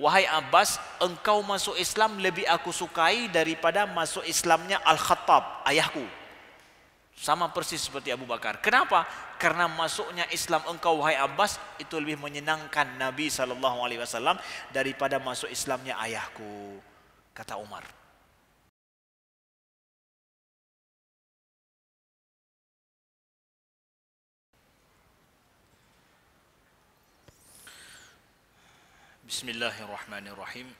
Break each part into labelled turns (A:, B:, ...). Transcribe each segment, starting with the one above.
A: Wahai Abbas, engkau masuk Islam lebih aku sukai daripada masuk Islamnya Al-Khattab, ayahku. Sama persis seperti Abu Bakar. Kenapa? Karena masuknya Islam engkau wahai Abbas itu lebih menyenangkan Nabi sallallahu alaihi wasallam daripada masuk Islamnya ayahku, kata Umar. بسم الله الرحمن الرحيم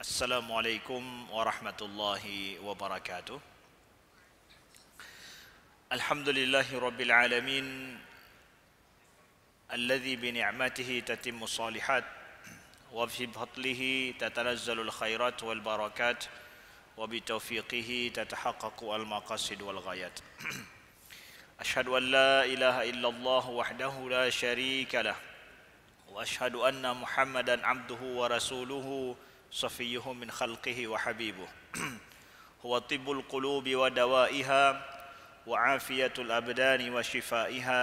A: السلام عليكم ورحمة الله وبركاته الحمد لله رب العالمين الذي بنعمته تتم الصالحات وفي بطله تتنزل الخيرات والبركات وبتوفيقه تتحقق المقاصد والغايات أشهد أن لا إله إلا الله وحده لا شريك له واشهد ان محمدا عبده ورسوله صفيه من خلقه وحبيبه هو طب القلوب ودوائها وعافيه الابدان وشفائها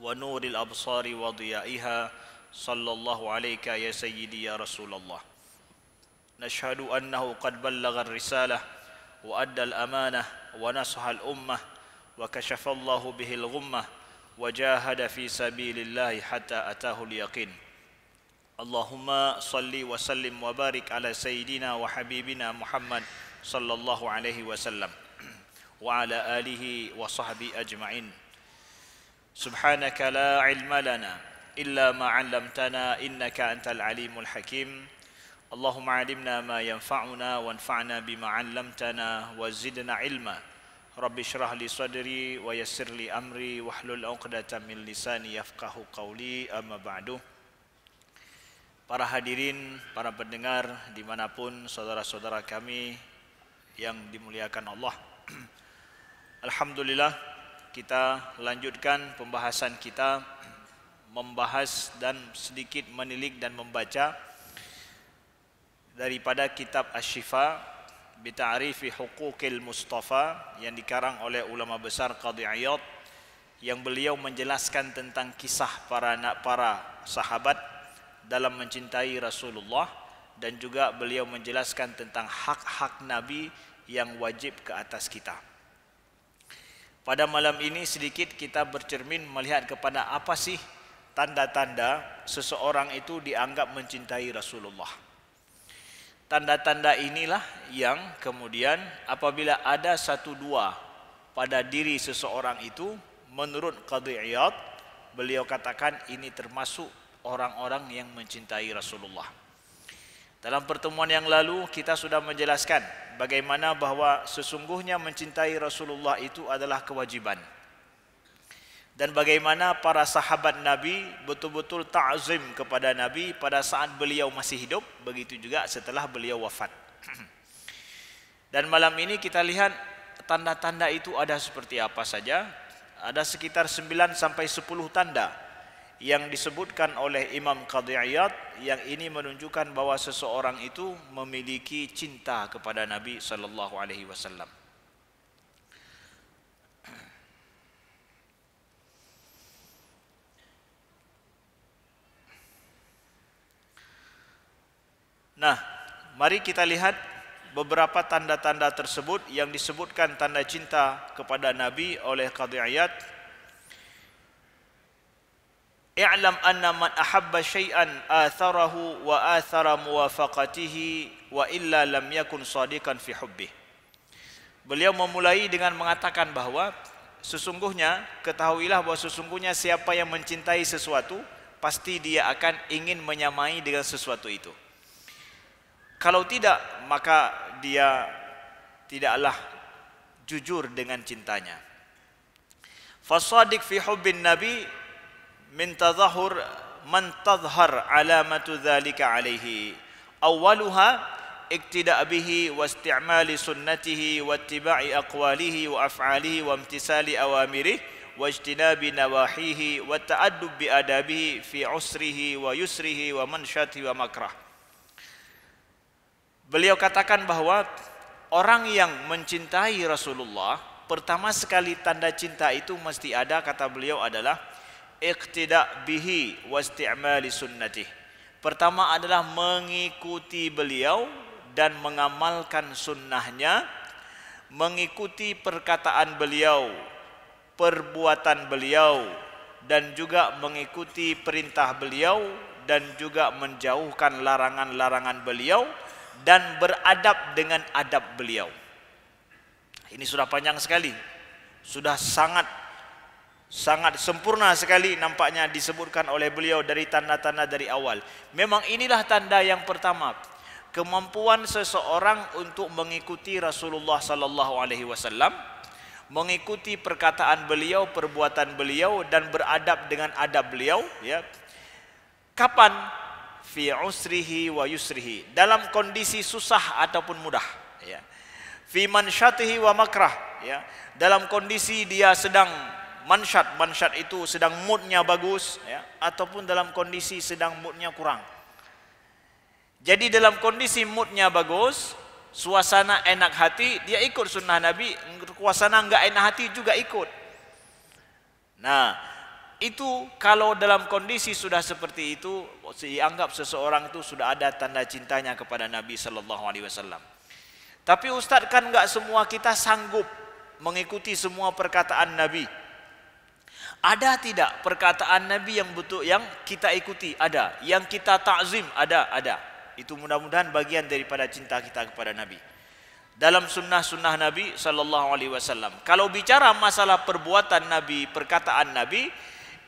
A: ونور الابصار وضيائها صلى الله عليك يا سيدي يا رسول الله نشهد انه قد بلغ الرساله وادى الامانه ونصح الامه وكشف الله به الغمه wajahada fi sabilillah hatta atahu al-yaqin. Allahumma salli wa sallim wa barik ala sayidina wa habibina Muhammad sallallahu alaihi wasallam wa ala alihi wa sahbi ajma'in. Subhanaka la ilma lana illa ma 'allamtana innaka antal alimul hakim. Allahumma 'allimna ma yanfa'una wanfa'na bima 'allamtana wa 'ilma. Rabbi syrah li sadri wa yassir li amri wahlul 'uqdatam min lisani yafqahu qawli amma ba'du. Para hadirin, para pendengar dimanapun saudara-saudara kami yang dimuliakan Allah. Alhamdulillah kita lanjutkan pembahasan kita membahas dan sedikit menilik dan membaca daripada kitab Asy-Syifa bita'rifi huquqil mustafa yang dikarang oleh ulama besar Qadhi Ayyad yang beliau menjelaskan tentang kisah para anak para sahabat dalam mencintai Rasulullah dan juga beliau menjelaskan tentang hak-hak Nabi yang wajib ke atas kita. Pada malam ini sedikit kita bercermin melihat kepada apa sih tanda-tanda seseorang itu dianggap mencintai Rasulullah tanda-tanda inilah yang kemudian apabila ada satu dua pada diri seseorang itu menurut qadhi iyad beliau katakan ini termasuk orang-orang yang mencintai Rasulullah. Dalam pertemuan yang lalu kita sudah menjelaskan bagaimana bahwa sesungguhnya mencintai Rasulullah itu adalah kewajiban dan bagaimana para sahabat Nabi betul-betul ta'zim kepada Nabi pada saat beliau masih hidup begitu juga setelah beliau wafat dan malam ini kita lihat tanda-tanda itu ada seperti apa saja ada sekitar 9 sampai 10 tanda yang disebutkan oleh Imam Qadiyat yang ini menunjukkan bahawa seseorang itu memiliki cinta kepada Nabi sallallahu alaihi wasallam. Nah, mari kita lihat beberapa tanda-tanda tersebut yang disebutkan tanda cinta kepada Nabi oleh Qadhi Ayat. I'lam anna man ahabba shay'an atharahu wa athara muwafaqatihi wa illa lam yakun sadiqan fi hubbi. Beliau memulai dengan mengatakan bahawa sesungguhnya ketahuilah bahawa sesungguhnya siapa yang mencintai sesuatu pasti dia akan ingin menyamai dengan sesuatu itu. Kalau tidak, maka dia tidaklah jujur dengan cintanya. Fasadiq fi hubbin nabi min tadhahur man tadhhar alamatu dhalika alaihi. Awaluha wa به واستعمال wa واتباع nawahihi wa وامتثال bi واجتناب fi usrihi wa yusrihi wa ويسره wa ومكره Beliau katakan bahawa orang yang mencintai Rasulullah, pertama sekali tanda cinta itu mesti ada kata beliau adalah iqtida bihi was wasti'mali sunnatih. Pertama adalah mengikuti beliau dan mengamalkan sunnahnya, mengikuti perkataan beliau, perbuatan beliau, dan juga mengikuti perintah beliau dan juga menjauhkan larangan-larangan beliau dan beradab dengan adab beliau. Ini sudah panjang sekali. Sudah sangat sangat sempurna sekali nampaknya disebutkan oleh beliau dari tanda-tanda dari awal. Memang inilah tanda yang pertama. Kemampuan seseorang untuk mengikuti Rasulullah sallallahu alaihi wasallam, mengikuti perkataan beliau, perbuatan beliau dan beradab dengan adab beliau, ya. Kapan fi usrihi wa yusrihi dalam kondisi susah ataupun mudah ya fi mansyatihi wa makrah ya dalam kondisi dia sedang mansyat mansyat itu sedang moodnya bagus ya ataupun dalam kondisi sedang moodnya kurang jadi dalam kondisi moodnya bagus suasana enak hati dia ikut sunnah nabi suasana enggak enak hati juga ikut nah itu kalau dalam kondisi sudah seperti itu dianggap seseorang itu sudah ada tanda cintanya kepada Nabi Shallallahu Alaihi Wasallam. Tapi Ustadz kan nggak semua kita sanggup mengikuti semua perkataan Nabi. Ada tidak perkataan Nabi yang butuh yang kita ikuti? Ada. Yang kita takzim? Ada, ada. Itu mudah-mudahan bagian daripada cinta kita kepada Nabi. Dalam sunnah-sunnah Nabi Shallallahu Alaihi Wasallam. Kalau bicara masalah perbuatan Nabi, perkataan Nabi,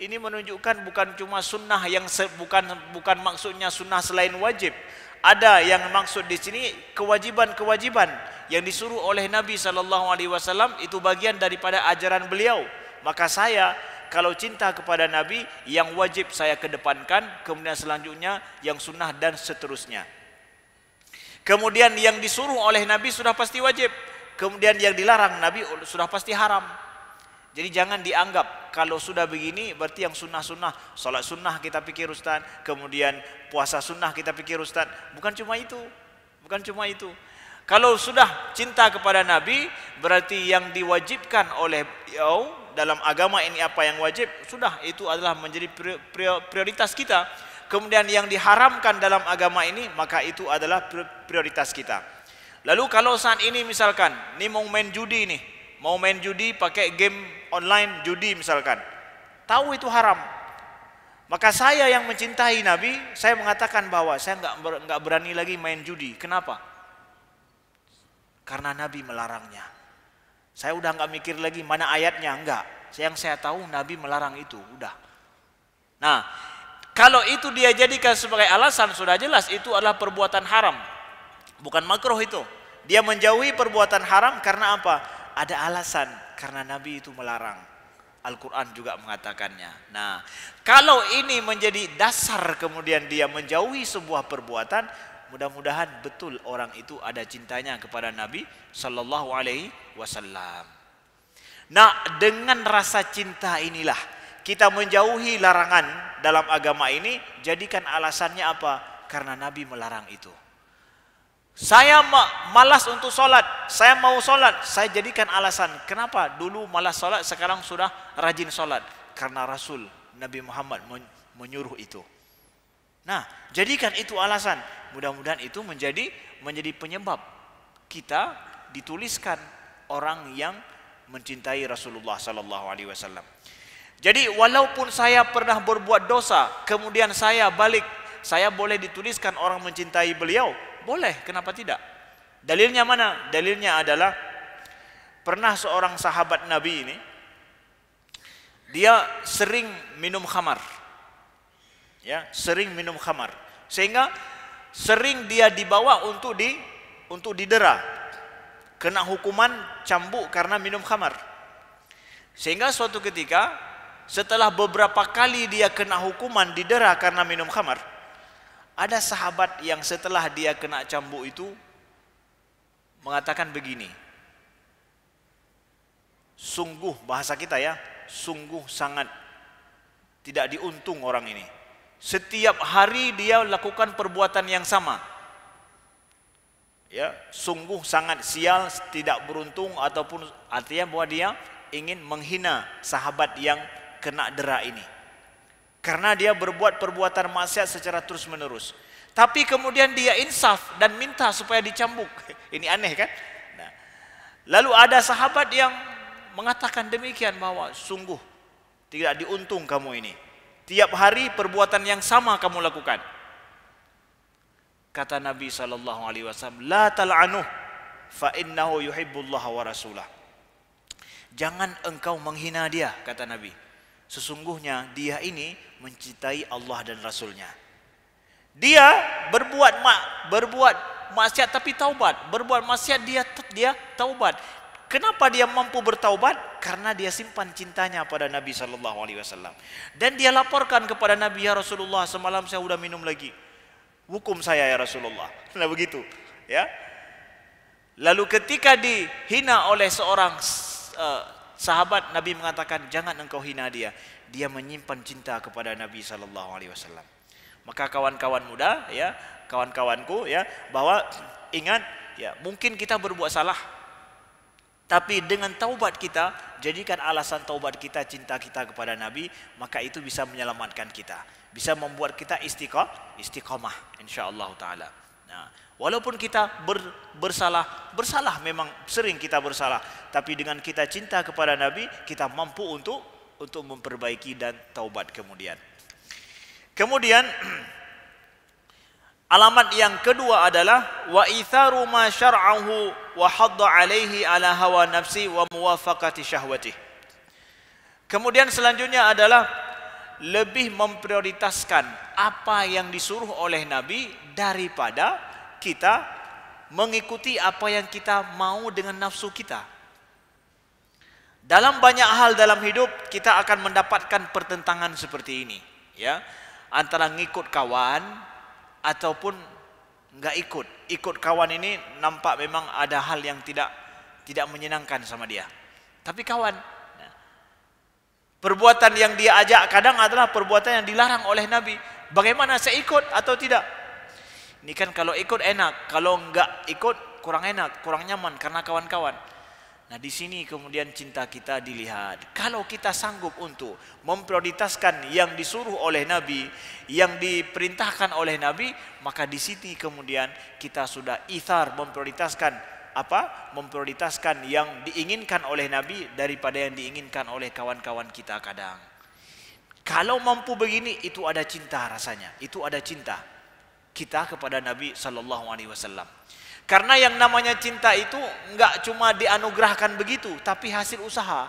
A: ini menunjukkan bukan cuma sunnah yang se, bukan bukan maksudnya sunnah selain wajib. Ada yang maksud di sini kewajiban-kewajiban yang disuruh oleh Nabi sallallahu alaihi wasallam itu bagian daripada ajaran beliau. Maka saya kalau cinta kepada Nabi yang wajib saya kedepankan, kemudian selanjutnya yang sunnah dan seterusnya. Kemudian yang disuruh oleh Nabi sudah pasti wajib. Kemudian yang dilarang Nabi sudah pasti haram. Jadi jangan dianggap kalau sudah begini berarti yang sunnah-sunnah, salat sunnah kita pikir Ustaz, kemudian puasa sunnah kita pikir Ustaz. Bukan cuma itu. Bukan cuma itu. Kalau sudah cinta kepada Nabi, berarti yang diwajibkan oleh beliau dalam agama ini apa yang wajib, sudah itu adalah menjadi prioritas kita. Kemudian yang diharamkan dalam agama ini, maka itu adalah prioritas kita. Lalu kalau saat ini misalkan, ini mau main judi nih, Mau main judi pakai game online judi misalkan. Tahu itu haram. Maka saya yang mencintai Nabi, saya mengatakan bahwa saya nggak nggak berani lagi main judi. Kenapa? Karena Nabi melarangnya. Saya udah nggak mikir lagi mana ayatnya, enggak. Yang saya tahu Nabi melarang itu, udah. Nah, kalau itu dia jadikan sebagai alasan sudah jelas itu adalah perbuatan haram. Bukan makruh itu. Dia menjauhi perbuatan haram karena apa? ada alasan karena Nabi itu melarang. Al-Quran juga mengatakannya. Nah, kalau ini menjadi dasar kemudian dia menjauhi sebuah perbuatan, mudah-mudahan betul orang itu ada cintanya kepada Nabi Sallallahu Alaihi Wasallam. Nah, dengan rasa cinta inilah kita menjauhi larangan dalam agama ini, jadikan alasannya apa? Karena Nabi melarang itu. Saya malas untuk sholat, saya mau sholat, saya jadikan alasan. Kenapa? Dulu malas sholat, sekarang sudah rajin sholat. Karena Rasul Nabi Muhammad menyuruh itu. Nah, jadikan itu alasan. Mudah-mudahan itu menjadi menjadi penyebab kita dituliskan orang yang mencintai Rasulullah Sallallahu Alaihi Wasallam. Jadi walaupun saya pernah berbuat dosa, kemudian saya balik, saya boleh dituliskan orang mencintai beliau boleh, kenapa tidak? Dalilnya mana? Dalilnya adalah pernah seorang sahabat Nabi ini dia sering minum khamar. Ya, sering minum khamar. Sehingga sering dia dibawa untuk di untuk didera. Kena hukuman cambuk karena minum khamar. Sehingga suatu ketika setelah beberapa kali dia kena hukuman didera karena minum khamar, ada sahabat yang setelah dia kena cambuk itu mengatakan begini. Sungguh bahasa kita ya, sungguh sangat tidak diuntung orang ini. Setiap hari dia lakukan perbuatan yang sama. Ya, sungguh sangat sial, tidak beruntung ataupun artinya bahwa dia ingin menghina sahabat yang kena dera ini. Karena dia berbuat perbuatan maksiat secara terus-menerus. Tapi kemudian dia insaf dan minta supaya dicambuk. Ini aneh kan? Nah, lalu ada sahabat yang mengatakan demikian bahwa sungguh tidak diuntung kamu ini. Tiap hari perbuatan yang sama kamu lakukan. Kata Nabi sallallahu alaihi wasallam, "La tal'anuh fa innahu yuhibbullah wa rasulah." Jangan engkau menghina dia, kata Nabi Sesungguhnya dia ini mencintai Allah dan Rasulnya. Dia berbuat mak, berbuat maksiat tapi taubat. Berbuat maksiat dia dia taubat. Kenapa dia mampu bertaubat? Karena dia simpan cintanya pada Nabi Shallallahu Alaihi Wasallam. Dan dia laporkan kepada Nabi ya Rasulullah semalam saya sudah minum lagi. Hukum saya ya Rasulullah. Nah begitu, ya. Lalu ketika dihina oleh seorang uh, sahabat Nabi mengatakan jangan engkau hina dia. Dia menyimpan cinta kepada Nabi sallallahu alaihi wasallam. Maka kawan-kawan muda ya, kawan-kawanku ya, bahwa ingat ya, mungkin kita berbuat salah tapi dengan taubat kita jadikan alasan taubat kita cinta kita kepada Nabi maka itu bisa menyelamatkan kita, bisa membuat kita istiqomah. Insya Allah taala. Nah, Walaupun kita ber, bersalah, bersalah memang sering kita bersalah, tapi dengan kita cinta kepada Nabi, kita mampu untuk untuk memperbaiki dan taubat kemudian. Kemudian alamat yang kedua adalah wa itharu ma syar'ahu wa hadda alaihi ala hawa nafsi wa muwafaqati syahwati. Kemudian selanjutnya adalah lebih memprioritaskan apa yang disuruh oleh Nabi daripada kita mengikuti apa yang kita mau dengan nafsu kita. Dalam banyak hal dalam hidup kita akan mendapatkan pertentangan seperti ini, ya. Antara ngikut kawan ataupun enggak ikut. Ikut kawan ini nampak memang ada hal yang tidak tidak menyenangkan sama dia. Tapi kawan nah, perbuatan yang dia ajak kadang adalah perbuatan yang dilarang oleh Nabi. Bagaimana saya ikut atau tidak? Ini kan kalau ikut enak, kalau enggak ikut kurang enak, kurang nyaman karena kawan-kawan. Nah di sini kemudian cinta kita dilihat. Kalau kita sanggup untuk memprioritaskan yang disuruh oleh Nabi, yang diperintahkan oleh Nabi, maka di sini kemudian kita sudah ithar memprioritaskan apa memprioritaskan yang diinginkan oleh Nabi daripada yang diinginkan oleh kawan-kawan kita kadang. Kalau mampu begini itu ada cinta rasanya, itu ada cinta kita kepada Nabi Shallallahu Alaihi Wasallam. Karena yang namanya cinta itu nggak cuma dianugerahkan begitu, tapi hasil usaha.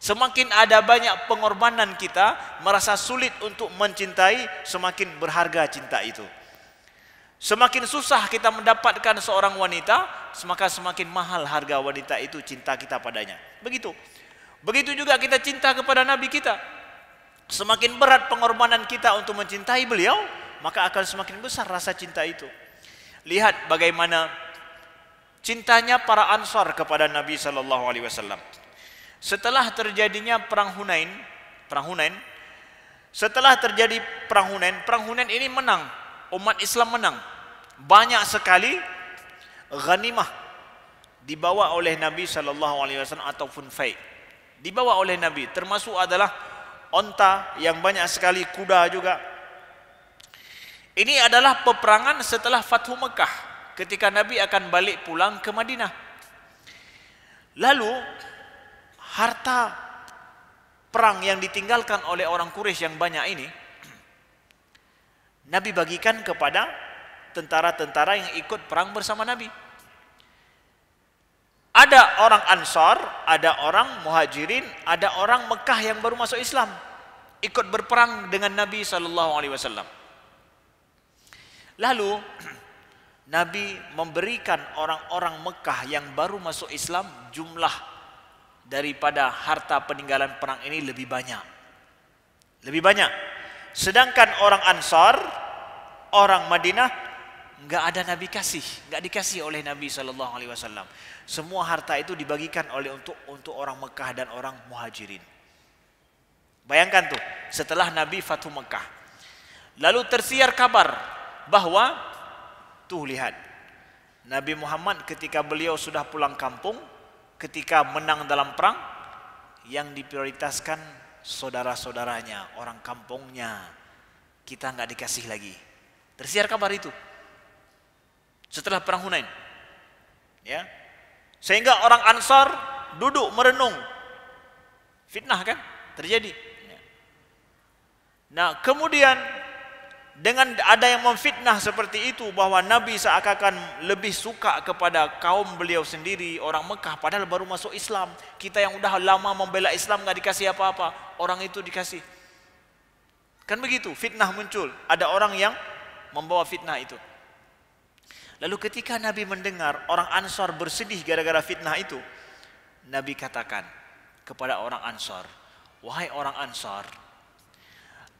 A: Semakin ada banyak pengorbanan kita, merasa sulit untuk mencintai, semakin berharga cinta itu. Semakin susah kita mendapatkan seorang wanita, maka semakin mahal harga wanita itu cinta kita padanya. Begitu. Begitu juga kita cinta kepada Nabi kita. Semakin berat pengorbanan kita untuk mencintai beliau, maka akan semakin besar rasa cinta itu. Lihat bagaimana cintanya para Ansar kepada Nabi sallallahu alaihi wasallam. Setelah terjadinya perang Hunain, perang Hunain setelah terjadi perang Hunain, perang Hunain ini menang, umat Islam menang. Banyak sekali ghanimah dibawa oleh Nabi sallallahu alaihi wasallam ataupun faid. Dibawa oleh Nabi termasuk adalah onta yang banyak sekali kuda juga Ini adalah peperangan setelah Fathu Mekah ketika Nabi akan balik pulang ke Madinah. Lalu harta perang yang ditinggalkan oleh orang Quraisy yang banyak ini Nabi bagikan kepada tentara-tentara yang ikut perang bersama Nabi. Ada orang Ansar, ada orang Muhajirin, ada orang Mekah yang baru masuk Islam ikut berperang dengan Nabi sallallahu alaihi wasallam. Lalu Nabi memberikan orang-orang Mekah yang baru masuk Islam jumlah daripada harta peninggalan perang ini lebih banyak. Lebih banyak. Sedangkan orang Ansar, orang Madinah nggak ada Nabi kasih, nggak dikasih oleh Nabi saw. Alaihi Wasallam. Semua harta itu dibagikan oleh untuk untuk orang Mekah dan orang Muhajirin. Bayangkan tuh, setelah Nabi Fatuh Mekah, lalu tersiar kabar bahwa tuh lihat Nabi Muhammad ketika beliau sudah pulang kampung ketika menang dalam perang yang diprioritaskan saudara-saudaranya orang kampungnya kita nggak dikasih lagi tersiar kabar itu setelah perang Hunain ya sehingga orang Ansar duduk merenung fitnah kan terjadi ya. nah kemudian dengan ada yang memfitnah seperti itu bahwa Nabi seakan-akan lebih suka kepada kaum beliau sendiri orang Mekah padahal baru masuk Islam kita yang udah lama membela Islam nggak dikasih apa-apa orang itu dikasih kan begitu fitnah muncul ada orang yang membawa fitnah itu lalu ketika Nabi mendengar orang Ansar bersedih gara-gara fitnah itu Nabi katakan kepada orang Ansar wahai orang Ansar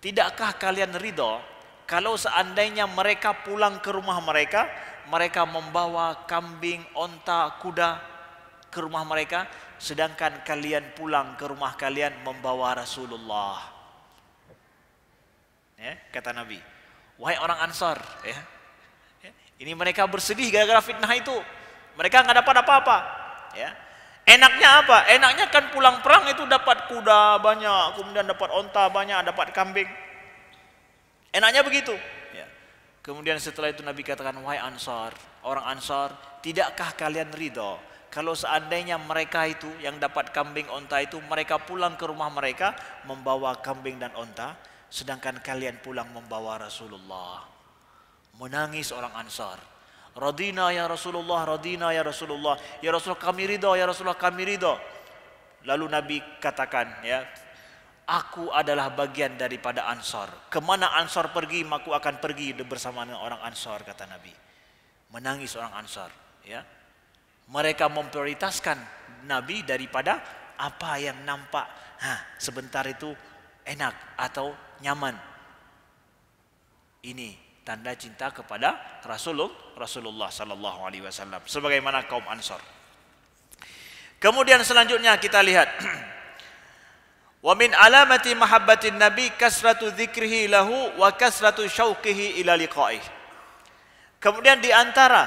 A: tidakkah kalian ridho kalau seandainya mereka pulang ke rumah mereka, mereka membawa kambing, onta, kuda ke rumah mereka, sedangkan kalian pulang ke rumah kalian membawa Rasulullah. Ya, kata Nabi, wahai orang Ansar, ya, ini mereka bersedih gara-gara fitnah itu. Mereka nggak dapat apa-apa. Ya. Enaknya apa? Enaknya kan pulang perang itu dapat kuda banyak, kemudian dapat onta banyak, dapat kambing. Enaknya begitu. Ya. Kemudian setelah itu Nabi katakan, wahai Ansar, orang Ansar, tidakkah kalian ridho? Kalau seandainya mereka itu yang dapat kambing onta itu, mereka pulang ke rumah mereka membawa kambing dan onta, sedangkan kalian pulang membawa Rasulullah. Menangis orang Ansar. Radina ya Rasulullah, radina ya Rasulullah. Ya Rasulullah kami ridho, ya Rasulullah kami ridho. Lalu Nabi katakan ya, Aku adalah bagian daripada Ansor. Kemana Ansor pergi, aku akan pergi bersama dengan orang Ansor, kata Nabi. Menangis orang Ansor. Ya. Mereka memprioritaskan Nabi daripada apa yang nampak. Hah, sebentar itu enak atau nyaman. Ini tanda cinta kepada Rasulullah, Rasulullah Sallallahu Alaihi Wasallam. Sebagaimana kaum Ansor. Kemudian selanjutnya kita lihat Wa min alamati mahabbatin nabi kasratu dzikrihi lahu wa kasratu syauqihi ila liqa'ih. Kemudian di antara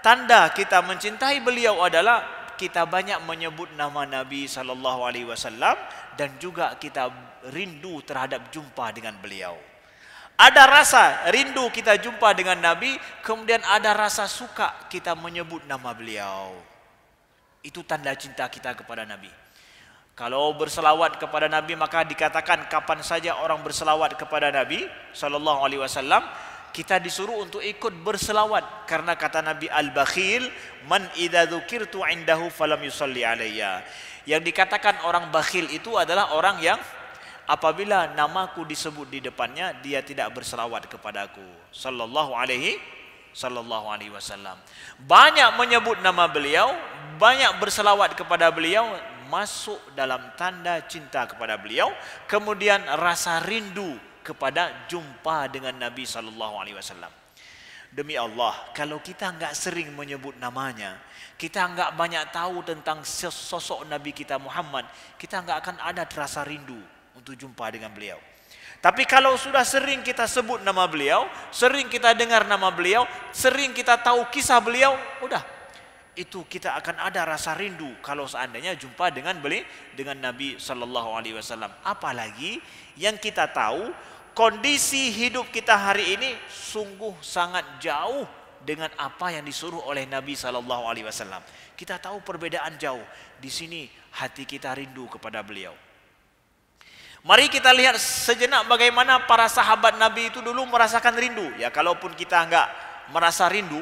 A: tanda kita mencintai beliau adalah kita banyak menyebut nama Nabi sallallahu alaihi wasallam dan juga kita rindu terhadap jumpa dengan beliau. Ada rasa rindu kita jumpa dengan Nabi, kemudian ada rasa suka kita menyebut nama beliau. Itu tanda cinta kita kepada Nabi. Kalau berselawat kepada Nabi maka dikatakan kapan saja orang berselawat kepada Nabi sallallahu alaihi wasallam kita disuruh untuk ikut berselawat karena kata Nabi al-bakhil man idza dzukirtu indahu falam yusalli alayya. Yang dikatakan orang bakhil itu adalah orang yang apabila namaku disebut di depannya dia tidak berselawat kepadaku sallallahu alaihi sallallahu alaihi wasallam. Banyak menyebut nama beliau, banyak berselawat kepada beliau masuk dalam tanda cinta kepada beliau kemudian rasa rindu kepada jumpa dengan Nabi sallallahu alaihi wasallam demi Allah kalau kita enggak sering menyebut namanya kita enggak banyak tahu tentang sosok Nabi kita Muhammad kita enggak akan ada rasa rindu untuk jumpa dengan beliau tapi kalau sudah sering kita sebut nama beliau, sering kita dengar nama beliau, sering kita tahu kisah beliau, udah itu kita akan ada rasa rindu kalau seandainya jumpa dengan beli dengan Nabi Shallallahu Alaihi Wasallam. Apalagi yang kita tahu kondisi hidup kita hari ini sungguh sangat jauh dengan apa yang disuruh oleh Nabi Shallallahu Alaihi Wasallam. Kita tahu perbedaan jauh. Di sini hati kita rindu kepada beliau. Mari kita lihat sejenak bagaimana para sahabat Nabi itu dulu merasakan rindu. Ya kalaupun kita nggak merasa rindu,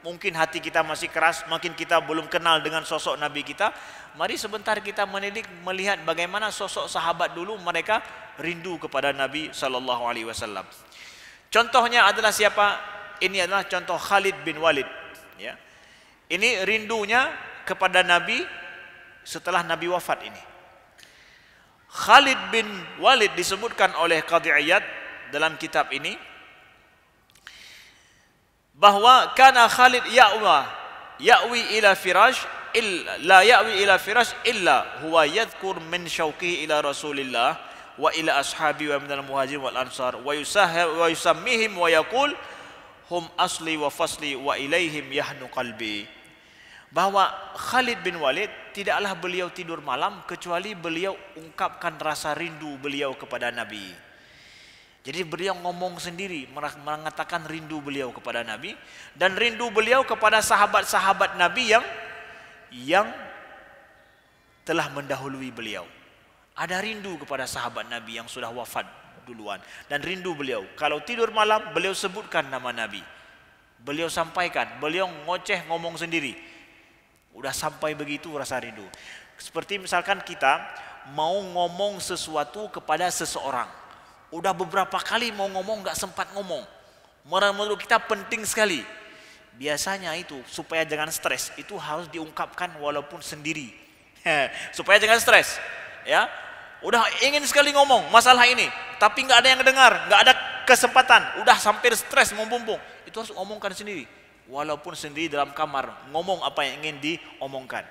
A: mungkin hati kita masih keras, makin kita belum kenal dengan sosok Nabi kita. Mari sebentar kita menilik melihat bagaimana sosok sahabat dulu mereka rindu kepada Nabi Shallallahu alaihi wasallam. Contohnya adalah siapa? Ini adalah contoh Khalid bin Walid, ya. Ini rindunya kepada Nabi setelah Nabi wafat ini. Khalid bin Walid disebutkan oleh Qadhi ayat dalam kitab ini bahwa kana Khalid ya'wa ya'wi ila firash illa la ya'wi ila firash illa huwa yadhkur min syauqihi ila Rasulillah wa ila ashabi wa min al muhajirin wal ansar wa yusahhab wa yusammihim wa yaqul hum asli wa fasli wa ilaihim yahnu qalbi bahwa Khalid bin Walid tidaklah beliau tidur malam kecuali beliau ungkapkan rasa rindu beliau kepada Nabi. Jadi beliau ngomong sendiri mengatakan rindu beliau kepada Nabi dan rindu beliau kepada sahabat-sahabat Nabi yang yang telah mendahului beliau. Ada rindu kepada sahabat Nabi yang sudah wafat duluan dan rindu beliau. Kalau tidur malam beliau sebutkan nama Nabi. Beliau sampaikan, beliau ngoceh ngomong sendiri. Udah sampai begitu rasa rindu. Seperti misalkan kita mau ngomong sesuatu kepada seseorang Udah beberapa kali mau ngomong gak sempat ngomong. moral Menurut kita penting sekali. Biasanya itu supaya jangan stres itu harus diungkapkan walaupun sendiri. supaya jangan stres. Ya, udah ingin sekali ngomong masalah ini, tapi nggak ada yang dengar, nggak ada kesempatan, udah sampai stres membumbung. Itu harus ngomongkan sendiri. Walaupun sendiri dalam kamar, ngomong apa yang ingin diomongkan.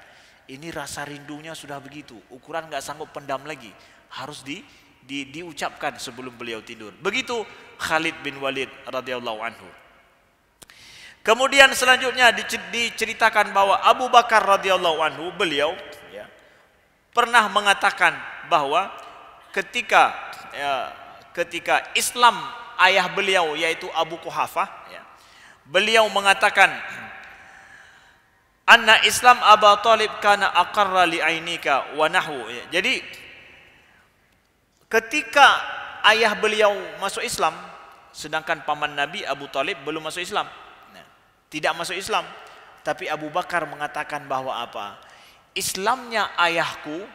A: Ini rasa rindunya sudah begitu, ukuran nggak sanggup pendam lagi, harus di di, diucapkan sebelum beliau tidur. Begitu Khalid bin Walid radhiyallahu anhu. Kemudian selanjutnya diceritakan bahwa Abu Bakar radhiyallahu anhu beliau ya, pernah mengatakan bahwa ketika ya, ketika Islam ayah beliau yaitu Abu Kuhafah ya, beliau mengatakan anna Islam Abu Talib kana aqarra li ainika wa nahwu. Ya, jadi Ketika ayah beliau masuk Islam, sedangkan paman Nabi Abu Talib belum masuk Islam. Nah, tidak masuk Islam. Tapi Abu Bakar mengatakan bahwa apa? Islamnya ayahku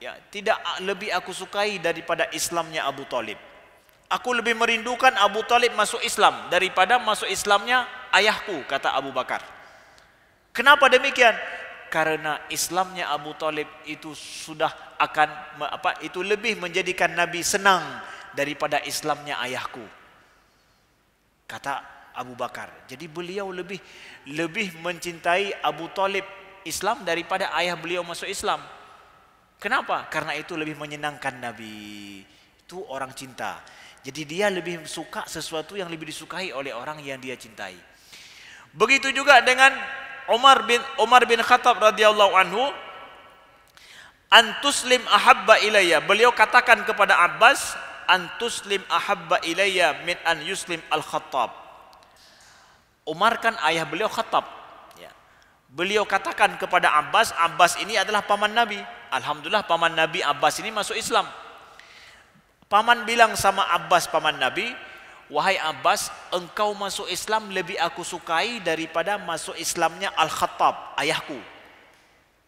A: ya tidak lebih aku sukai daripada Islamnya Abu Talib. Aku lebih merindukan Abu Talib masuk Islam daripada masuk Islamnya ayahku, kata Abu Bakar. Kenapa demikian? Karena Islamnya Abu Talib itu sudah akan apa itu lebih menjadikan Nabi senang daripada Islamnya ayahku. Kata Abu Bakar. Jadi beliau lebih lebih mencintai Abu Talib Islam daripada ayah beliau masuk Islam. Kenapa? Karena itu lebih menyenangkan Nabi. Itu orang cinta. Jadi dia lebih suka sesuatu yang lebih disukai oleh orang yang dia cintai. Begitu juga dengan Umar bin Umar bin Khattab radhiyallahu anhu Antuslim ahabba ilayya. Beliau katakan kepada Abbas, antuslim ahabba ilayya min an yuslim al-Khattab. Umar kan ayah beliau Khattab. Ya. Beliau katakan kepada Abbas, Abbas ini adalah paman Nabi. Alhamdulillah paman Nabi Abbas ini masuk Islam. Paman bilang sama Abbas paman Nabi, "Wahai Abbas, engkau masuk Islam lebih aku sukai daripada masuk Islamnya Al-Khattab, ayahku."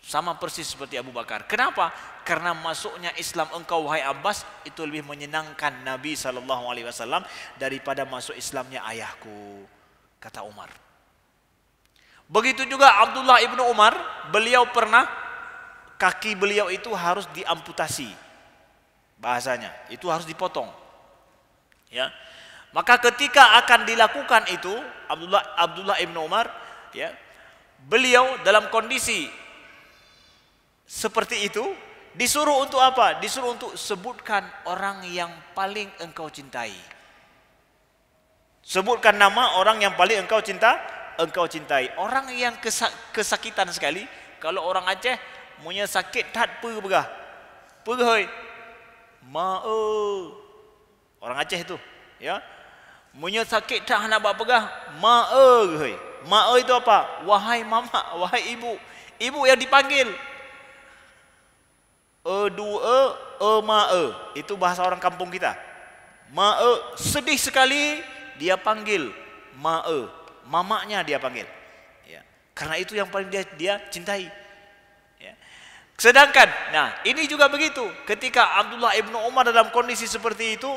A: Sama persis seperti Abu Bakar. Kenapa? Karena masuknya Islam engkau wahai Abbas itu lebih menyenangkan Nabi sallallahu alaihi wasallam daripada masuk Islamnya ayahku, kata Umar. Begitu juga Abdullah ibnu Umar, beliau pernah kaki beliau itu harus diamputasi. Bahasanya, itu harus dipotong. Ya. Maka ketika akan dilakukan itu Abdullah Abdullah ibnu Umar, ya, beliau dalam kondisi seperti itu disuruh untuk apa? Disuruh untuk sebutkan orang yang paling engkau cintai. Sebutkan nama orang yang paling engkau cinta, engkau cintai. Orang yang kesak, kesakitan sekali, kalau orang Aceh punya sakit tak pergah. Pergah. Ma'o. Orang Aceh itu, ya. Punya sakit tak nak buat pegah, ma'o. Ma'o itu apa? Wahai mama, wahai ibu. Ibu yang dipanggil, e dua e, e ma'e itu bahasa orang kampung kita ma'e sedih sekali dia panggil ma'e mamanya dia panggil ya. karena itu yang paling dia dia cintai ya. sedangkan nah ini juga begitu ketika Abdullah ibnu Umar dalam kondisi seperti itu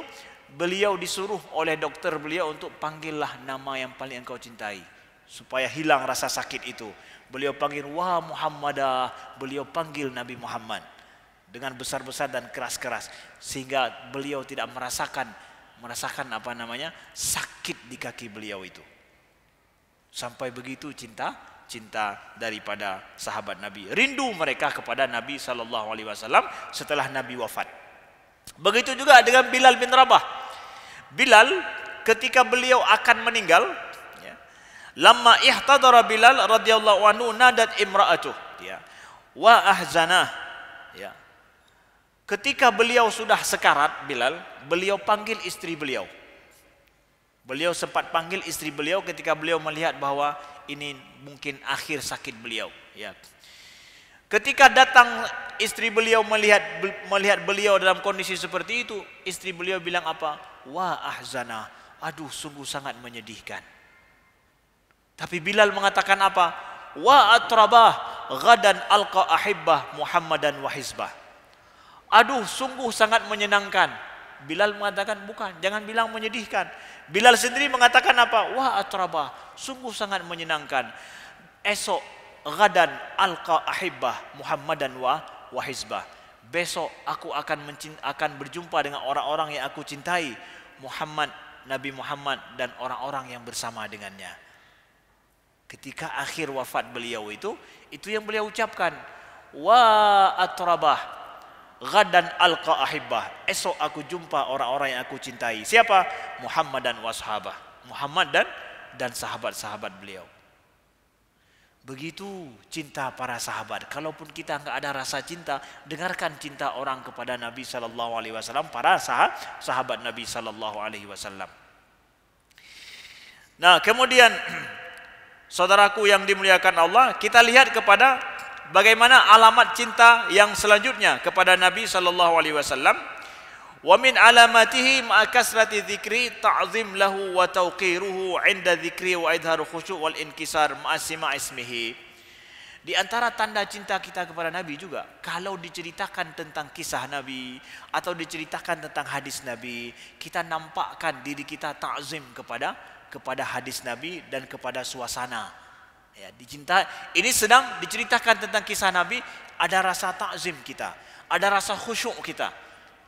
A: beliau disuruh oleh dokter beliau untuk panggillah nama yang paling engkau cintai supaya hilang rasa sakit itu. Beliau panggil wah Muhammadah, beliau panggil Nabi Muhammad dengan besar-besar dan keras-keras sehingga beliau tidak merasakan merasakan apa namanya sakit di kaki beliau itu. Sampai begitu cinta cinta daripada sahabat Nabi. Rindu mereka kepada Nabi saw alaihi wasallam setelah Nabi wafat. Begitu juga dengan Bilal bin Rabah. Bilal ketika beliau akan meninggal ya. Lama ihtadara Bilal radhiyallahu anhu nadat imra'atuh ya. Wa ahzanah Ketika beliau sudah sekarat, Bilal, beliau panggil istri beliau. Beliau sempat panggil istri beliau ketika beliau melihat bahwa ini mungkin akhir sakit beliau. Ya. Ketika datang istri beliau melihat melihat beliau dalam kondisi seperti itu, istri beliau bilang apa? Wah ahzana, aduh sungguh sangat menyedihkan. Tapi Bilal mengatakan apa? Wa atrabah ghadan alqa ahibbah Muhammadan wa hizbah. Aduh, sungguh sangat menyenangkan. Bilal mengatakan bukan, jangan bilang menyedihkan. Bilal sendiri mengatakan apa? Wah atraba, sungguh sangat menyenangkan. Esok gadan alqa ahibbah Muhammadan wa wahizbah. Besok aku akan mencint, akan berjumpa dengan orang-orang yang aku cintai, Muhammad, Nabi Muhammad dan orang-orang yang bersama dengannya. Ketika akhir wafat beliau itu, itu yang beliau ucapkan, wa atrabah Ghadan alqa ahibbah. Esok aku jumpa orang-orang yang aku cintai. Siapa? Muhammad dan washabah. Muhammad dan dan sahabat-sahabat beliau. Begitu cinta para sahabat. Kalaupun kita nggak ada rasa cinta, dengarkan cinta orang kepada Nabi saw. Alaihi Wasallam, para sahabat, sahabat Nabi saw. Alaihi Wasallam. Nah, kemudian saudaraku yang dimuliakan Allah, kita lihat kepada bagaimana alamat cinta yang selanjutnya kepada Nabi sallallahu alaihi wasallam wa min alamatihi ma kasrati dzikri ta'zim lahu wa tawqiruhu 'inda dzikri wa idharu khusyu' wal inkisar ma'asima ismihi di antara tanda cinta kita kepada Nabi juga, kalau diceritakan tentang kisah Nabi atau diceritakan tentang hadis Nabi, kita nampakkan diri kita takzim kepada kepada hadis Nabi dan kepada suasana Ya, dicinta Ini sedang diceritakan tentang kisah Nabi, ada rasa takzim kita, ada rasa khusyuk kita.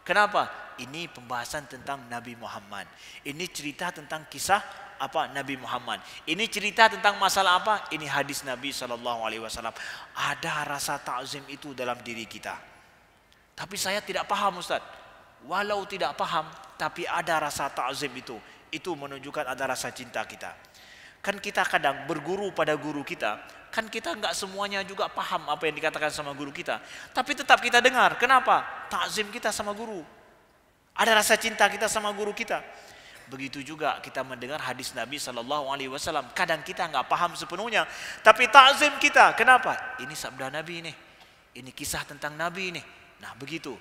A: Kenapa? Ini pembahasan tentang Nabi Muhammad. Ini cerita tentang kisah apa Nabi Muhammad. Ini cerita tentang masalah apa? Ini hadis Nabi sallallahu alaihi wasallam. Ada rasa takzim itu dalam diri kita. Tapi saya tidak paham Ustaz. Walau tidak paham, tapi ada rasa takzim itu. Itu menunjukkan ada rasa cinta kita. Kan kita kadang berguru pada guru kita, kan kita nggak semuanya juga paham apa yang dikatakan sama guru kita. Tapi tetap kita dengar. Kenapa? Takzim kita sama guru. Ada rasa cinta kita sama guru kita. Begitu juga kita mendengar hadis Nabi Shallallahu Alaihi Wasallam. Kadang kita nggak paham sepenuhnya, tapi takzim kita. Kenapa? Ini sabda Nabi ini. Ini kisah tentang Nabi ini. Nah begitu.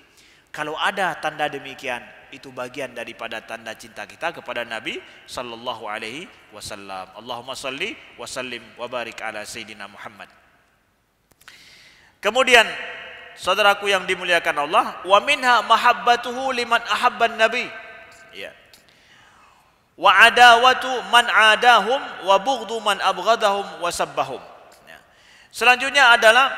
A: Kalau ada tanda demikian, itu bagian daripada tanda cinta kita kepada Nabi sallallahu alaihi wasallam. Allahumma salli wa sallim wa barik ala sayidina Muhammad. Kemudian saudaraku yang dimuliakan Allah, wa minha mahabbatuhu liman ahabban nabi. Ya. Wa adawatu man adahum wa bughdhu man abghadahum wa sabbahum. Ya. Selanjutnya adalah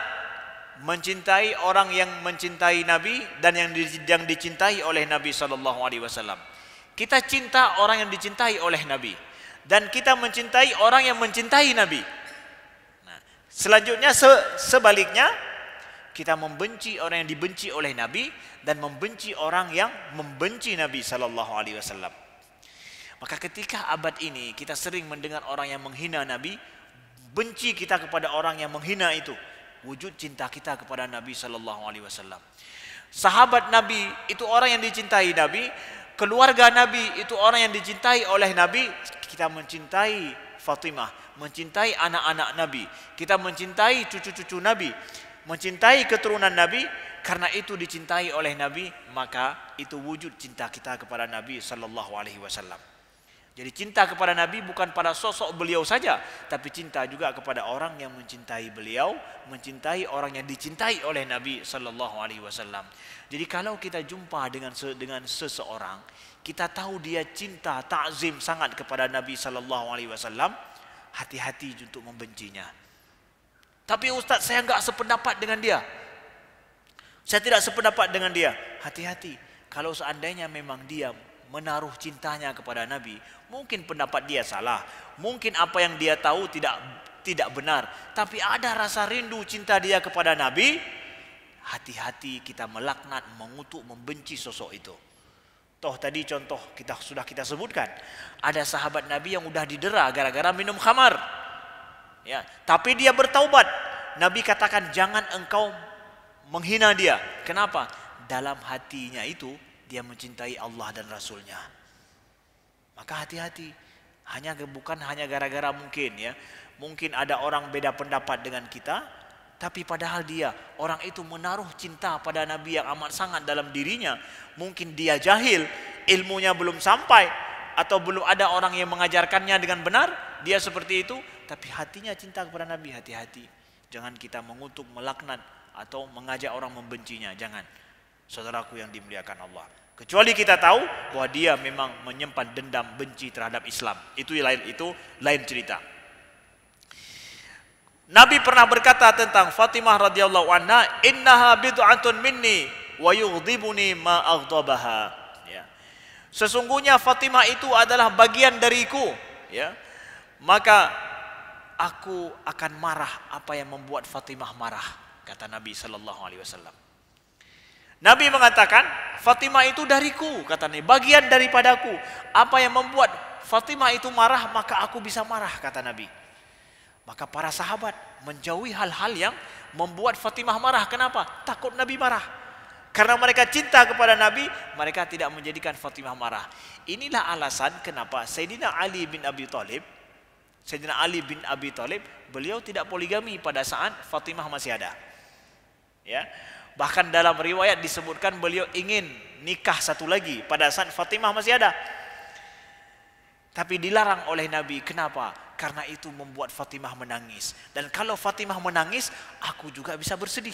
A: mencintai orang yang mencintai Nabi dan yang yang dicintai oleh Nabi Shallallahu Alaihi Wasallam. Kita cinta orang yang dicintai oleh Nabi dan kita mencintai orang yang mencintai Nabi. Nah, selanjutnya se sebaliknya kita membenci orang yang dibenci oleh Nabi dan membenci orang yang membenci Nabi Shallallahu Alaihi Wasallam. Maka ketika abad ini kita sering mendengar orang yang menghina Nabi, benci kita kepada orang yang menghina itu wujud cinta kita kepada Nabi Shallallahu Alaihi Wasallam. Sahabat Nabi itu orang yang dicintai Nabi, keluarga Nabi itu orang yang dicintai oleh Nabi. Kita mencintai Fatimah, mencintai anak-anak Nabi, kita mencintai cucu-cucu Nabi, mencintai keturunan Nabi. Karena itu dicintai oleh Nabi, maka itu wujud cinta kita kepada Nabi Shallallahu Alaihi Wasallam. Jadi cinta kepada Nabi bukan pada sosok beliau saja, tapi cinta juga kepada orang yang mencintai beliau, mencintai orang yang dicintai oleh Nabi Shallallahu Alaihi Wasallam. Jadi kalau kita jumpa dengan dengan seseorang, kita tahu dia cinta takzim sangat kepada Nabi Shallallahu Alaihi Wasallam, hati-hati untuk membencinya. Tapi Ustadz saya nggak sependapat dengan dia. Saya tidak sependapat dengan dia. Hati-hati. Kalau seandainya memang dia menaruh cintanya kepada Nabi, mungkin pendapat dia salah, mungkin apa yang dia tahu tidak tidak benar, tapi ada rasa rindu cinta dia kepada Nabi, hati-hati kita melaknat, mengutuk, membenci sosok itu. Toh tadi contoh kita sudah kita sebutkan, ada sahabat Nabi yang sudah didera gara-gara minum khamar. Ya, tapi dia bertaubat. Nabi katakan jangan engkau menghina dia. Kenapa? Dalam hatinya itu dia mencintai Allah dan Rasulnya. Maka hati-hati, hanya bukan hanya gara-gara mungkin ya, mungkin ada orang beda pendapat dengan kita, tapi padahal dia orang itu menaruh cinta pada Nabi yang amat sangat dalam dirinya. Mungkin dia jahil, ilmunya belum sampai, atau belum ada orang yang mengajarkannya dengan benar, dia seperti itu, tapi hatinya cinta kepada Nabi, hati-hati. Jangan kita mengutuk, melaknat, atau mengajak orang membencinya, jangan. Saudaraku yang dimuliakan Allah. Kecuali kita tahu bahwa dia memang menyimpan dendam benci terhadap Islam. Itu lain itu lain cerita. Nabi pernah berkata tentang Fatimah radhiyallahu anha, "Innaha bid'atun minni wa yughdibuni ma aghdabaha." Ya. Sesungguhnya Fatimah itu adalah bagian dariku, ya. Maka aku akan marah apa yang membuat Fatimah marah, kata Nabi sallallahu alaihi wasallam. Nabi mengatakan, Fatimah itu dariku, katanya, bagian daripadaku. Apa yang membuat Fatimah itu marah, maka aku bisa marah, kata Nabi. Maka para sahabat menjauhi hal-hal yang membuat Fatimah marah. Kenapa? Takut Nabi marah. Karena mereka cinta kepada Nabi, mereka tidak menjadikan Fatimah marah. Inilah alasan kenapa Sayyidina Ali bin Abi Thalib, Sayyidina Ali bin Abi Thalib, beliau tidak poligami pada saat Fatimah masih ada. Ya. Bahkan dalam riwayat disebutkan beliau ingin nikah satu lagi pada saat Fatimah masih ada. Tapi dilarang oleh Nabi. Kenapa? Karena itu membuat Fatimah menangis. Dan kalau Fatimah menangis, aku juga bisa bersedih.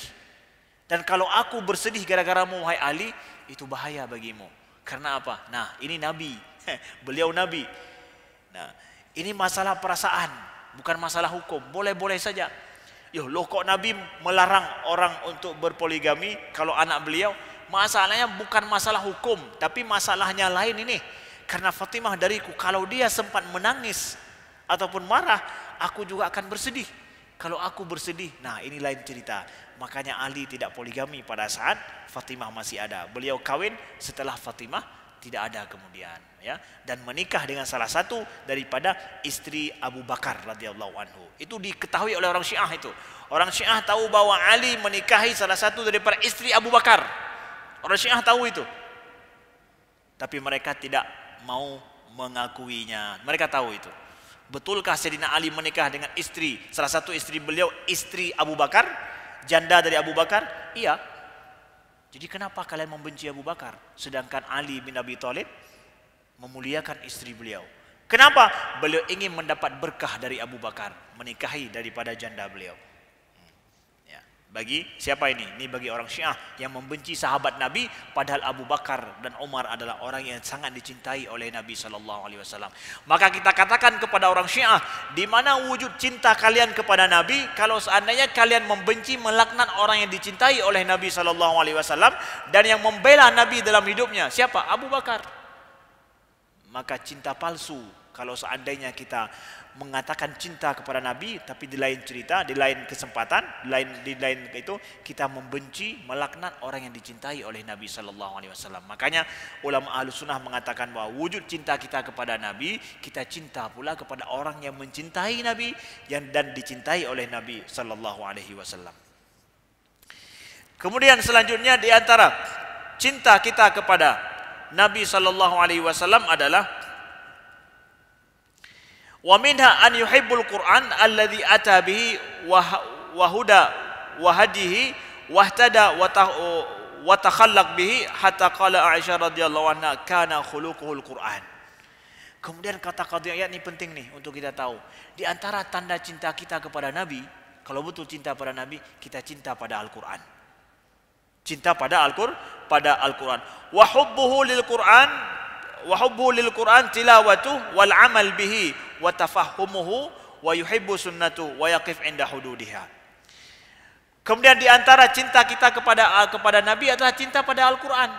A: Dan kalau aku bersedih gara-garamu wahai Ali, itu bahaya bagimu. Karena apa? Nah, ini Nabi. beliau Nabi. Nah, ini masalah perasaan, bukan masalah hukum. Boleh-boleh saja. Yo, loh kok Nabi melarang orang untuk berpoligami kalau anak beliau? Masalahnya bukan masalah hukum, tapi masalahnya lain ini. Karena Fatimah dariku, kalau dia sempat menangis ataupun marah, aku juga akan bersedih. Kalau aku bersedih, nah ini lain cerita. Makanya Ali tidak poligami pada saat Fatimah masih ada. Beliau kawin setelah Fatimah tidak ada kemudian ya dan menikah dengan salah satu daripada istri Abu Bakar radhiyallahu anhu. Itu diketahui oleh orang Syiah itu. Orang Syiah tahu bahwa Ali menikahi salah satu daripada istri Abu Bakar. Orang Syiah tahu itu. Tapi mereka tidak mau mengakuinya. Mereka tahu itu. Betulkah Sayyidina Ali menikah dengan istri salah satu istri beliau istri Abu Bakar? Janda dari Abu Bakar? Iya. Jadi kenapa kalian membenci Abu Bakar sedangkan Ali bin Abi Thalib memuliakan istri beliau. Kenapa? Beliau ingin mendapat berkah dari Abu Bakar, menikahi daripada janda beliau. Hmm. Ya. Bagi siapa ini? Ini bagi orang Syiah yang membenci sahabat Nabi, padahal Abu Bakar dan Umar adalah orang yang sangat dicintai oleh Nabi Sallallahu Alaihi Wasallam. Maka kita katakan kepada orang Syiah, di mana wujud cinta kalian kepada Nabi? Kalau seandainya kalian membenci, melaknat orang yang dicintai oleh Nabi Sallallahu Alaihi Wasallam dan yang membela Nabi dalam hidupnya, siapa? Abu Bakar. Maka cinta palsu kalau seandainya kita mengatakan cinta kepada Nabi tapi di lain cerita, di lain kesempatan, di lain di lain itu kita membenci, melaknat orang yang dicintai oleh Nabi sallallahu alaihi wasallam. Makanya ulama alusunah mengatakan bahwa wujud cinta kita kepada Nabi, kita cinta pula kepada orang yang mencintai Nabi yang dan dicintai oleh Nabi sallallahu alaihi wasallam. Kemudian selanjutnya di antara cinta kita kepada Nabi sallallahu alaihi wasallam adalah wa minha an yuhibbul Qur'an alladhi ata bihi wa huda wa hadihi wahtada wa takhallaq bihi hatta qala Aisyah radhiyallahu anha kana khuluquhul Qur'an. Kemudian kata qadiyat ini penting nih untuk kita tahu. Di antara tanda cinta kita kepada Nabi, kalau betul cinta pada Nabi, kita cinta pada Al-Qur'an. Cinta pada Al-Qur'an pada Al-Quran. Wahubbuhu lil Quran, wahubbu lil Quran tilawatuh wal amal bihi wa sunnatu wa yaqif hududiha. Kemudian di antara cinta kita kepada kepada Nabi adalah cinta pada Al-Qur'an.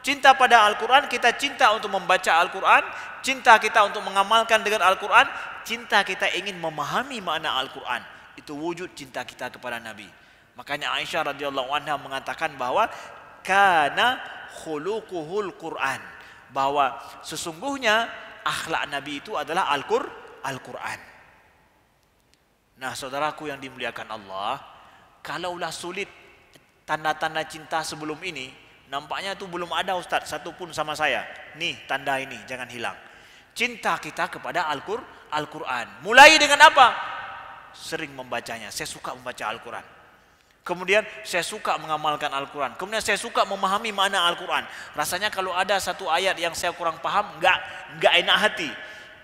A: Cinta pada Al-Qur'an kita cinta untuk membaca Al-Qur'an, cinta kita untuk mengamalkan dengan Al-Qur'an, cinta kita ingin memahami makna Al-Qur'an. Itu wujud cinta kita kepada Nabi. Makanya Aisyah radhiyallahu anha mengatakan bahwa kana khuluquhul Quran bahwa sesungguhnya akhlak Nabi itu adalah Al-Qur Al-Quran. Nah, saudaraku yang dimuliakan Allah, kalaulah sulit tanda-tanda cinta sebelum ini, nampaknya itu belum ada Ustadz satupun sama saya. Nih tanda ini jangan hilang. Cinta kita kepada Al-Qur, Al-Quran. Mulai dengan apa? Sering membacanya. Saya suka membaca Al-Quran Kemudian saya suka mengamalkan Al-Quran. Kemudian saya suka memahami mana Al-Quran. Rasanya kalau ada satu ayat yang saya kurang paham, nggak nggak enak hati.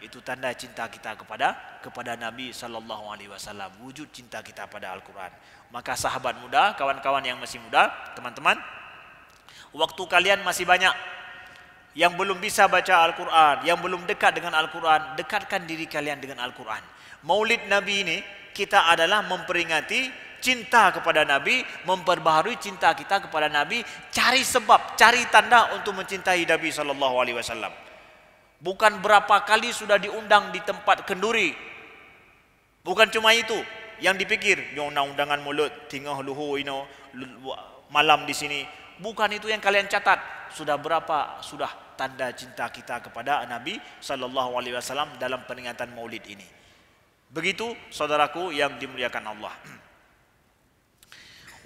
A: Itu tanda cinta kita kepada kepada Nabi Shallallahu Alaihi Wasallam. Wujud cinta kita pada Al-Quran. Maka sahabat muda, kawan-kawan yang masih muda, teman-teman, waktu kalian masih banyak. Yang belum bisa baca Al-Quran, yang belum dekat dengan Al-Quran, dekatkan diri kalian dengan Al-Quran. Maulid Nabi ini kita adalah memperingati cinta kepada Nabi, memperbaharui cinta kita kepada Nabi, cari sebab, cari tanda untuk mencintai Nabi Shallallahu Alaihi Wasallam. Bukan berapa kali sudah diundang di tempat kenduri, bukan cuma itu yang dipikir, yo undangan mulut, tingah luhu, malam di sini. Bukan itu yang kalian catat. Sudah berapa sudah tanda cinta kita kepada Nabi Shallallahu Alaihi Wasallam dalam peringatan Maulid ini. Begitu saudaraku yang dimuliakan Allah.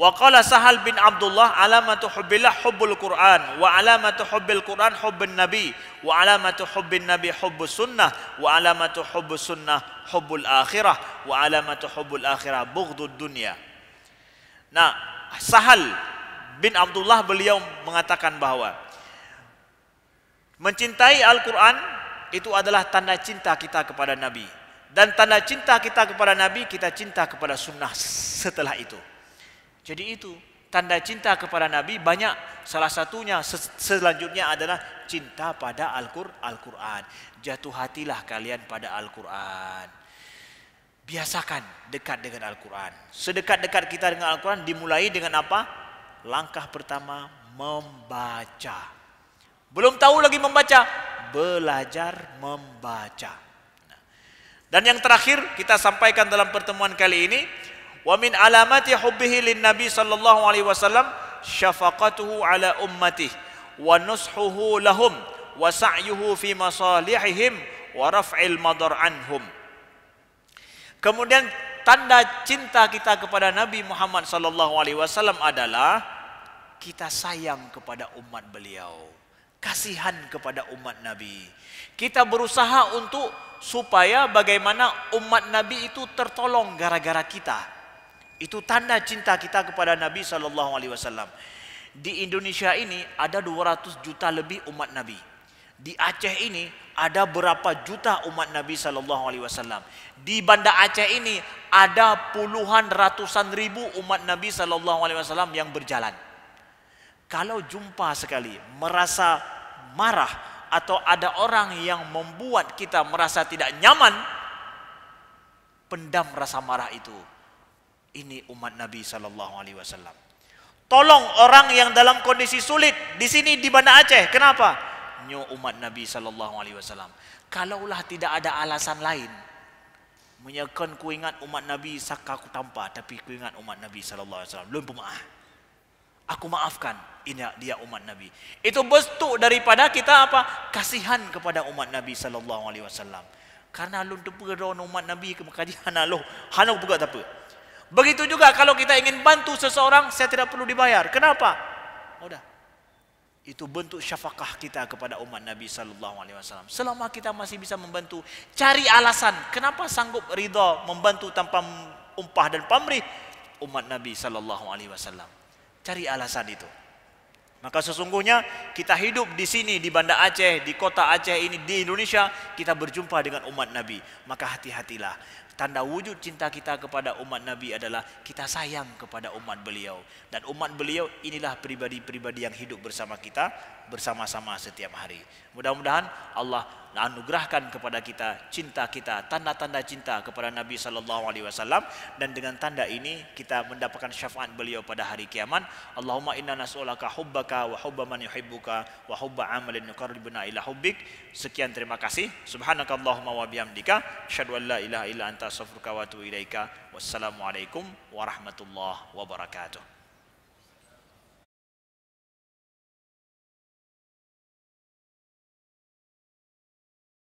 A: Wa qala Sahal bin Abdullah alamatu hubbillah hubbul Qur'an wa alamatu hubbil Qur'an hubbun nabi wa alamatu hubbin nabi hubbus sunnah wa alamatu hubbus sunnah hubbul akhirah wa alamatu hubbul akhirah bughdud dunya. Nah, Sahal bin Abdullah beliau mengatakan bahwa mencintai Al-Qur'an itu adalah tanda cinta kita kepada nabi dan tanda cinta kita kepada nabi kita cinta kepada sunnah setelah itu. Jadi itu tanda cinta kepada Nabi banyak salah satunya selanjutnya adalah cinta pada Al-Quran. Jatuh hatilah kalian pada Al-Quran. Biasakan dekat dengan Al-Quran. Sedekat-dekat kita dengan Al-Quran dimulai dengan apa? Langkah pertama membaca. Belum tahu lagi membaca, belajar membaca. Nah, dan yang terakhir kita sampaikan dalam pertemuan kali ini Wa min alamati hubbihi lin Nabi sallallahu alaihi wasallam syafaqatuhu ala ummatihi wa nushuhu lahum wa sa'yuhu fi masalihihim wa raf'il madar anhum. Kemudian tanda cinta kita kepada Nabi Muhammad sallallahu alaihi wasallam adalah kita sayang kepada umat beliau, kasihan kepada umat Nabi. Kita berusaha untuk supaya bagaimana umat Nabi itu tertolong gara-gara kita. Itu tanda cinta kita kepada Nabi Shallallahu Alaihi Wasallam. Di Indonesia ini ada 200 juta lebih umat Nabi. Di Aceh ini ada berapa juta umat Nabi Shallallahu Alaihi Wasallam. Di Banda Aceh ini ada puluhan ratusan ribu umat Nabi Shallallahu Alaihi Wasallam yang berjalan. Kalau jumpa sekali merasa marah atau ada orang yang membuat kita merasa tidak nyaman, pendam rasa marah itu ini umat Nabi Sallallahu Alaihi Wasallam. Tolong orang yang dalam kondisi sulit di sini di Banda Aceh. Kenapa? Nyo umat Nabi Sallallahu Alaihi Wasallam. Kalaulah tidak ada alasan lain, menyakan ku ingat umat Nabi saka ku tanpa, tapi ku ingat umat Nabi Sallallahu Alaihi Wasallam. Belum pemaaf. Aku maafkan. Ini dia umat Nabi. Itu bentuk daripada kita apa? Kasihan kepada umat Nabi Sallallahu Alaihi Wasallam. Karena lu tu pergi umat Nabi ke mekajian hana lu. Hana buka tak apa. Begitu juga kalau kita ingin bantu seseorang, saya tidak perlu dibayar. Kenapa? Udah. Itu bentuk syafakah kita kepada umat Nabi sallallahu alaihi wasallam. Selama kita masih bisa membantu, cari alasan kenapa sanggup Ridho membantu tanpa umpah dan pamrih umat Nabi sallallahu alaihi wasallam. Cari alasan itu. Maka sesungguhnya kita hidup di sini di Banda Aceh, di kota Aceh ini di Indonesia, kita berjumpa dengan umat Nabi. Maka hati-hatilah Tanda wujud cinta kita kepada umat Nabi adalah kita sayang kepada umat beliau. Dan umat beliau inilah pribadi-pribadi yang hidup bersama kita bersama-sama setiap hari. Mudah-mudahan Allah anugerahkan kepada kita cinta kita, tanda-tanda cinta kepada Nabi sallallahu alaihi wasallam dan dengan tanda ini kita mendapatkan syafaat beliau pada hari kiamat. Allahumma inna nas'aluka hubbaka wa hubba man yuhibbuka wa hubba amalin yuqarribuna ila hubbik. Sekian terima kasih. Subhanakallahumma wa bihamdika asyhadu la ilaha illa anta astaghfiruka wa atubu ilaika. Wassalamualaikum warahmatullahi wabarakatuh.